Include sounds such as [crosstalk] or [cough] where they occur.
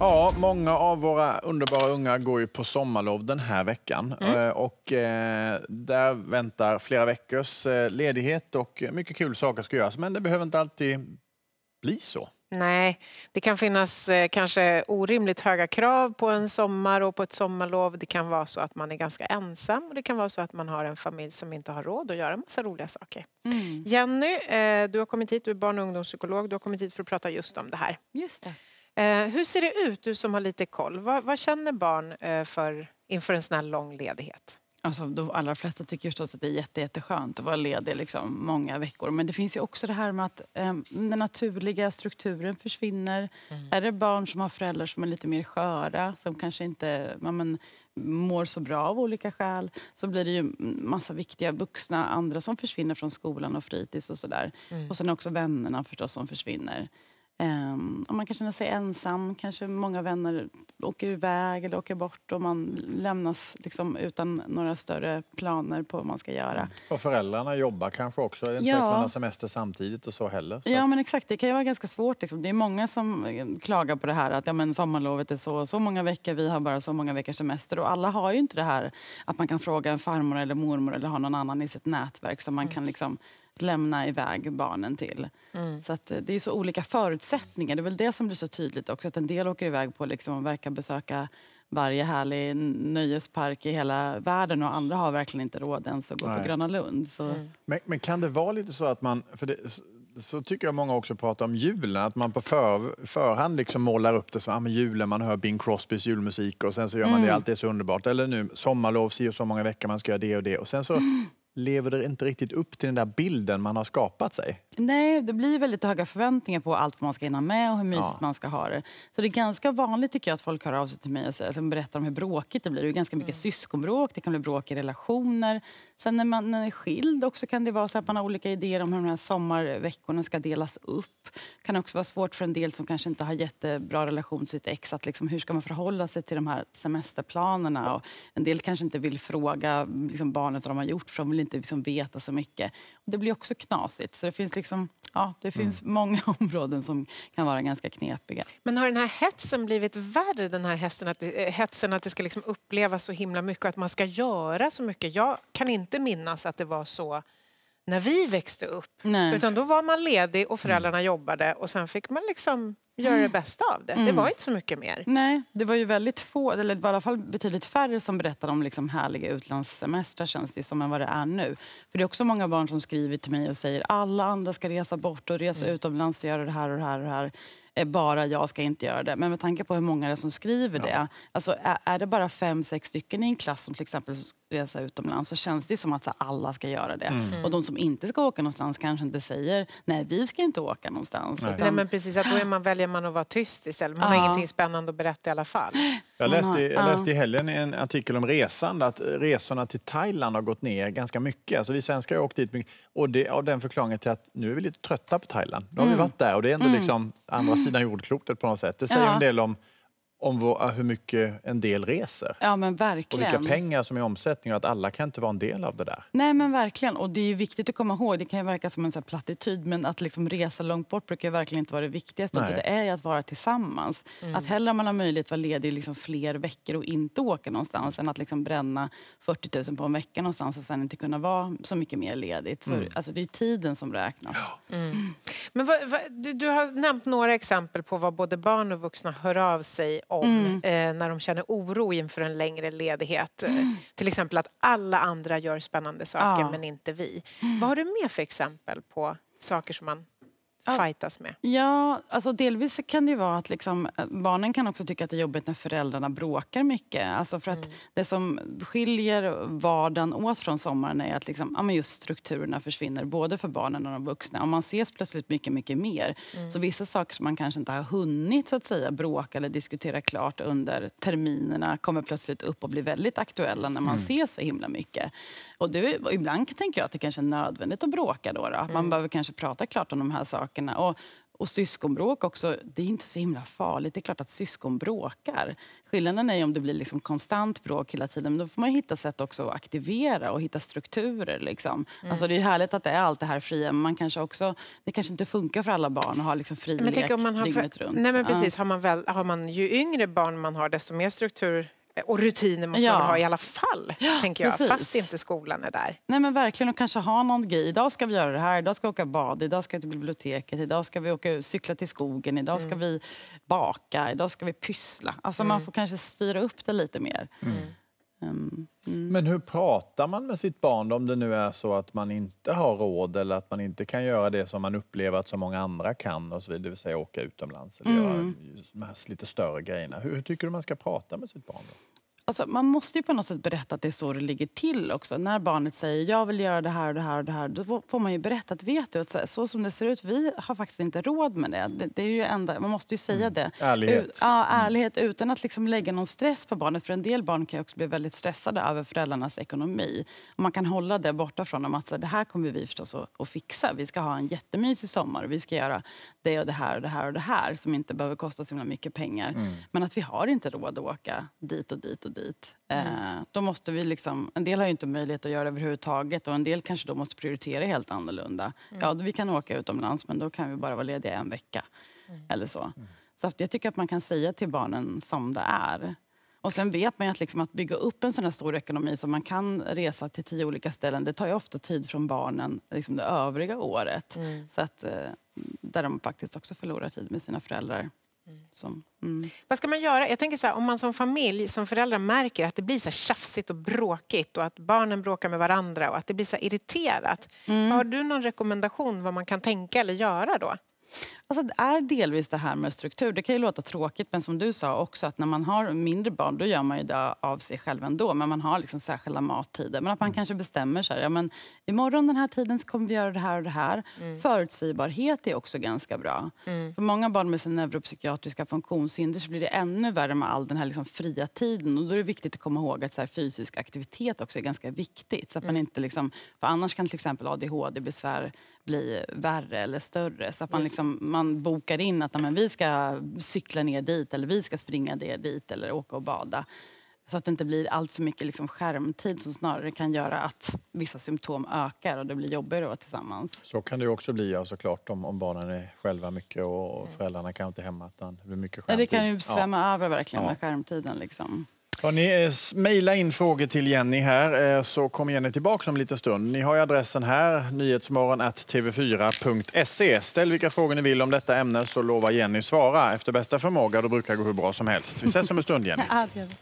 Ja, många av våra underbara unga går ju på sommarlov den här veckan. Mm. Eh, och eh, där väntar flera veckors eh, ledighet och mycket kul saker ska göras. Men det behöver inte alltid bli så. Nej, det kan finnas kanske orimligt höga krav på en sommar och på ett sommarlov. Det kan vara så att man är ganska ensam och det kan vara så att man har en familj som inte har råd att göra en massa roliga saker. Mm. Jenny, du har kommit hit, du är barn och ungdomspsykolog. Du har kommit hit för att prata just om det här. Just det. Eh, hur ser det ut, du som har lite koll? Vad, vad känner barn eh, för inför en sån här lång ledighet? Alltså, de allra flesta tycker förstås att det är jätte, jätteskönt att vara ledig liksom, många veckor. Men det finns ju också det här med att eh, den naturliga strukturen försvinner. Mm. Är det barn som har föräldrar som är lite mer sköra, som kanske inte ja, men, mår så bra av olika skäl, så blir det ju massa viktiga vuxna, andra som försvinner från skolan och fritids och sådär. Mm. Och sen också vännerna förstås som försvinner. Eh, man kan känna sig ensam. Kanske många vänner åker iväg eller åker bort och man lämnas liksom utan några större planer på vad man ska göra. Och föräldrarna jobbar kanske också. Det är inte ja. man har semester samtidigt och så heller. Så. Ja, men exakt. Det kan ju vara ganska svårt. Liksom. Det är många som eh, klagar på det här att ja, men sommarlovet är så så många veckor, vi har bara så många veckors semester. Och alla har ju inte det här att man kan fråga en farmor eller mormor eller ha någon annan i sitt nätverk som man mm. kan liksom lämna iväg barnen till. Mm. Så eh, det är så olika förutsättningar. Det är väl det som blir så tydligt också. Att en del åker iväg på liksom och verkar besöka varje härlig nöjespark i hela världen och andra har verkligen inte råd ens att gå Nej. på Gröna Lund. Så. Mm. Men, men, kan det vara lite så att man... För det, så tycker jag många också pratar om julen, att man på för, förhand liksom målar upp det som ah, julen, man hör Bing Crosbys julmusik och sen så gör man mm. det, allt är så underbart. Eller nu, sommarlov, si och så många veckor, man ska göra det och det. Och sen så [gasps] lever det inte riktigt upp till den där bilden man har skapat sig. Nej, det blir väldigt höga förväntningar på allt man ska hinna med och hur mysigt ja. man ska ha det. Så det är ganska vanligt tycker jag att folk hör av sig till mig och säger, att de berättar om hur bråkigt det blir. Det är ganska mycket mm. syskonbråk, det kan bli bråk i relationer. Sen när man är skild också kan det vara så att man har olika idéer om hur de här sommarveckorna ska delas upp. Det kan också vara svårt för en del som kanske inte har jättebra relation till sitt ex att liksom, hur ska man förhålla sig till de här semesterplanerna? Och en del kanske inte vill fråga liksom, barnet vad de har gjort för de vill inte liksom veta så mycket. det blir också knasigt. Så det finns, liksom, ja, det mm. finns mm. många [laughs] områden som kan vara ganska knepiga. Men har den här hetsen blivit värre, den här hetsen att, eh, hetsen att det ska liksom upplevas så himla mycket och att man ska göra så mycket? Jag kan inte minnas att det var så när vi växte upp. Nej. Utan då var man ledig och mm. föräldrarna mm. jobbade och sen fick man liksom göra det bästa av det. Mm. Det var inte så mycket mer. Nej, det var ju väldigt få, eller i alla fall betydligt färre som berättade om liksom härliga utlandssemestrar känns det som än vad det är nu. För det är också många barn som skriver till mig och säger alla andra ska resa bort och resa mm. utomlands och göra det här och det här och det här eh, bara jag ska inte göra det. Men med tanke på hur många det är som skriver ja. det. Alltså, är, är det bara fem, sex stycken i en klass som till exempel reser utomlands så känns det som att så, alla ska göra det. Mm. Och de som inte ska åka någonstans kanske inte säger nej, vi ska inte åka någonstans. Nej, utan... nej men precis. Att då är man, väljer väljer man att vara tyst istället. Man ja. har ingenting spännande att berätta i alla fall. [gasps] Jag läste, jag läste i helgen en artikel om resande, att resorna till Thailand har gått ner ganska mycket. Alltså vi svenskar har åkt dit mycket. Och det, av den förklaringen till att nu är vi lite trötta på Thailand. Nu har mm. vi varit där och det är ändå mm. liksom andra sidan jordklotet på något sätt. Det säger ja. en del om om eh, hur mycket en del reser. Ja, men verkligen. Och vilka pengar som är i omsättning och att alla kan inte vara en del av det där. Nej men verkligen, och det är viktigt att komma ihåg, det kan verka som en så plattityd men att liksom resa långt bort brukar verkligen inte vara det viktigaste. Nej. Det är att vara tillsammans. Mm. Att hellre man har möjlighet att vara ledig liksom fler veckor och inte åka någonstans än att liksom bränna 40 000 på en vecka någonstans och sen inte kunna vara så mycket mer ledigt. Så, mm. Alltså det är tiden som räknas. Mm. Men vad, vad, du, du har nämnt några exempel på vad både barn och vuxna hör av sig om mm. Eh, när de känner oro inför en längre ledighet. Mm. Till exempel att alla andra gör spännande saker ja. men inte vi. Mm. Vad har du mer för exempel på saker som man fightas med? Ja, alltså delvis kan det vara att liksom, eh, barnen kan också tycka att det är jobbigt när föräldrarna bråkar mycket. Alltså för att mm. Det som skiljer vardagen åt från sommaren är att liksom, ja, just strukturerna försvinner både för barnen och de vuxna. Och man ses plötsligt mycket, mycket mer. Mm. Så vissa saker som man kanske inte har hunnit så att säga, bråka eller diskutera klart under terminerna kommer plötsligt upp och blir väldigt aktuella när man mm. ses så himla mycket. Och, det, ibland tänker jag att det kanske är nödvändigt att bråka då. då. Man mm. behöver kanske prata klart om de här sakerna sakerna. Och, och syskonbråk också, det är inte så himla farligt. Det är klart att syskon bråkar. Skillnaden är om det blir liksom konstant bråk hela tiden. Men då får man hitta sätt också att aktivera och hitta strukturer. Liksom. Mm. Alltså det är härligt att det är allt det här fria, men man kanske också, det kanske inte funkar för alla barn att ha liksom fri men lek om man har dygnet för, runt. Nej men precis, har, man väl, har man ju yngre barn man har, desto mer struktur och rutiner måste ja. man ha i alla fall, ja, tänker jag, precis. fast inte skolan är där. Nej men verkligen, och kanske ha någon grej. Idag ska vi göra det här, idag ska vi åka bad, idag ska vi till biblioteket, idag ska vi åka, cykla till skogen, idag ska mm. vi baka, idag ska vi pyssla. Alltså mm. man får kanske styra upp det lite mer. Mm. Ehm, mm. Men hur pratar man med sitt barn om det nu är så att man inte har råd eller att man inte kan göra det som man upplever att så många andra kan, och så vidare, det vill säga åka utomlands eller mm. göra de här lite större grejerna. Hur, hur tycker du man ska prata med sitt barn? Då? Alltså, man måste ju på något sätt berätta att det är så det ligger till också. När barnet säger jag vill göra det här och det här och det här, då får man ju berätta att vet du, att så, så som det ser ut, vi har faktiskt inte råd med det. Det, det är ju enda, man måste ju säga mm. det. Ärlighet. Ut, ja, mm. ärlighet mm. utan att liksom lägga någon stress på barnet. För en del barn kan också bli väldigt stressade över föräldrarnas ekonomi. Och man kan hålla det borta från dem att så, det här kommer vi förstås att, att fixa. Vi ska ha en jättemysig sommar och vi ska göra det och det här och det här och det här som inte behöver kosta så mycket pengar. Mm. Men att vi har inte råd att åka dit och dit och dit dit. Mm. Eh, då måste vi liksom, en del har inte möjlighet att göra det överhuvudtaget och en del kanske då måste prioritera helt annorlunda. Mm. Ja, vi kan åka utomlands men då kan vi bara vara lediga en vecka. Mm. Eller så. Mm. Så jag tycker att man kan säga till barnen som det är. Och sen vet man att, liksom att bygga upp en sån här stor ekonomi så man kan resa till tio olika ställen, det tar ofta tid från barnen liksom det övriga året. Mm. Så att, eh, där de faktiskt också förlorar tid med sina föräldrar. Som, mm. Vad ska man göra? Jag tänker så här, om man som familj, som föräldrar märker att det blir så här tjafsigt och bråkigt och att barnen bråkar med varandra och att det blir så irriterat. Mm. Har du någon rekommendation vad man kan tänka eller göra då? Alltså det är delvis det här med struktur. Det kan ju låta tråkigt, men som du sa också att när man har mindre barn då gör man ju det av sig själv ändå. Men man har liksom särskilda mattider. Men att man mm. kanske bestämmer sig. Ja, men imorgon den här tiden så kommer vi göra det här och det här. Mm. Förutsägbarhet är också ganska bra. Mm. För många barn med sina neuropsykiatriska funktionshinder så blir det ännu värre med all den här liksom fria tiden. Och då är det viktigt att komma ihåg att så fysisk aktivitet också är ganska viktigt. Så att man mm. inte liksom, för annars kan till exempel ADHD-besvär bli värre eller större. Så att man, liksom, man bokar in att men, vi ska cykla ner dit eller vi ska springa ner dit eller åka och bada. Så att det inte blir allt för mycket liksom skärmtid som snarare kan göra att vissa symptom ökar och det blir jobbigare då tillsammans. Så kan det också bli ja, såklart om, om barnen är själva mycket och föräldrarna kan inte hemma. Utan det, blir mycket skärmtid. Ja, det kan ju svämma ja. över verkligen ja. med skärmtiden. Liksom. Hörrni, eh, mejla in frågor till Jenny här eh, så kommer Jenny tillbaka om lite stund. Ni har adressen här, nyhetsmorgon.tv4.se. Ställ vilka frågor ni vill om detta ämne så lovar Jenny svara efter bästa förmåga. Det brukar gå hur bra som helst. Vi ses om en stund Jenny. [laughs]